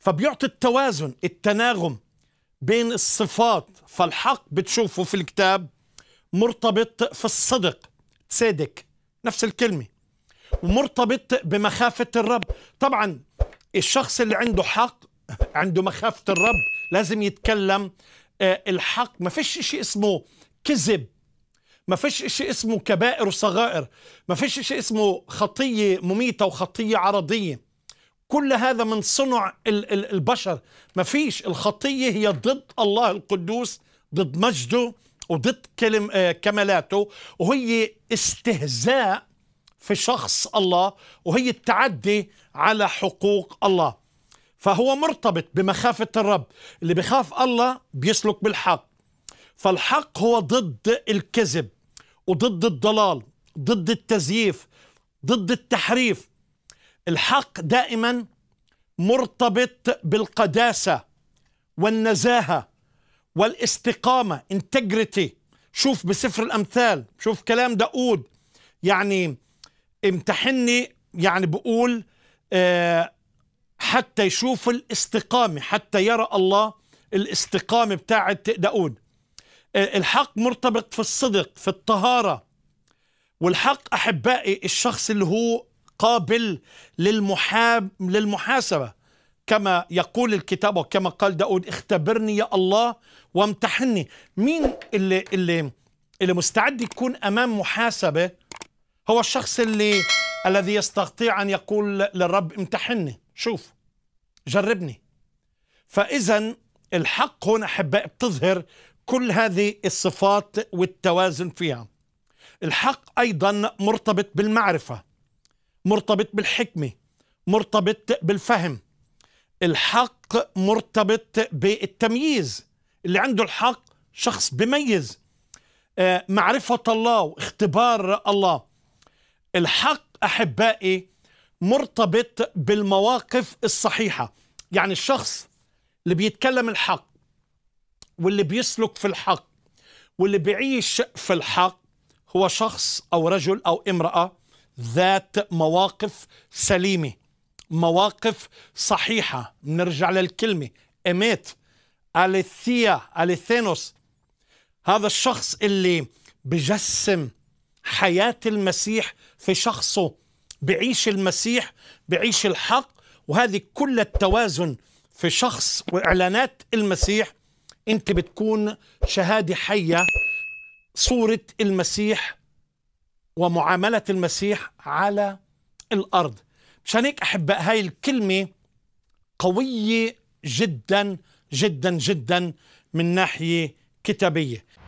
فبيعطي التوازن التناغم بين الصفات فالحق بتشوفه في الكتاب مرتبط في الصدق تصدق نفس الكلمة ومرتبط بمخافة الرب طبعا الشخص اللي عنده حق عنده مخافة الرب لازم يتكلم آه، الحق ما فيش شيء اسمه كذب ما فيش شيء اسمه كبائر وصغائر ما فيش شيء اسمه خطية مميتة وخطية عرضية كل هذا من صنع البشر ما فيش الخطية هي ضد الله القدوس ضد مجده وضد كلم آه، كمالاته وهي استهزاء في شخص الله وهي التعدي على حقوق الله فهو مرتبط بمخافة الرب اللي بخاف الله بيسلك بالحق فالحق هو ضد الكذب وضد الضلال ضد التزييف ضد التحريف الحق دائما مرتبط بالقداسة والنزاهة والاستقامة انتجريتي شوف بسفر الأمثال شوف كلام داود يعني امتحني يعني بقول آه حتى يشوف الاستقامة حتى يرى الله الاستقامة بتاعة داود آه الحق مرتبط في الصدق في الطهارة والحق أحبائي الشخص اللي هو قابل للمحاب للمحاسبة كما يقول الكتاب وكما قال داود اختبرني يا الله وامتحني مين اللي اللي اللي مستعد يكون امام محاسبه هو الشخص اللي الذي يستطيع ان يقول للرب امتحني شوف جربني فاذا الحق هنا احبائي بتظهر كل هذه الصفات والتوازن فيها الحق ايضا مرتبط بالمعرفه مرتبط بالحكمه مرتبط بالفهم الحق مرتبط بالتمييز اللي عنده الحق شخص بميز آه، معرفة الله واختبار الله الحق أحبائي مرتبط بالمواقف الصحيحة يعني الشخص اللي بيتكلم الحق واللي بيسلك في الحق واللي بيعيش في الحق هو شخص أو رجل أو امرأة ذات مواقف سليمه مواقف صحيحه نرجع للكلمه ايميت اليثيا اليثينوس هذا الشخص اللي بجسم حياه المسيح في شخصه بعيش المسيح بعيش الحق وهذه كل التوازن في شخص واعلانات المسيح انت بتكون شهاده حيه صوره المسيح ومعاملة المسيح على الأرض مشان هيك أحباء هاي الكلمة قوية جدا جدا جدا من ناحية كتابية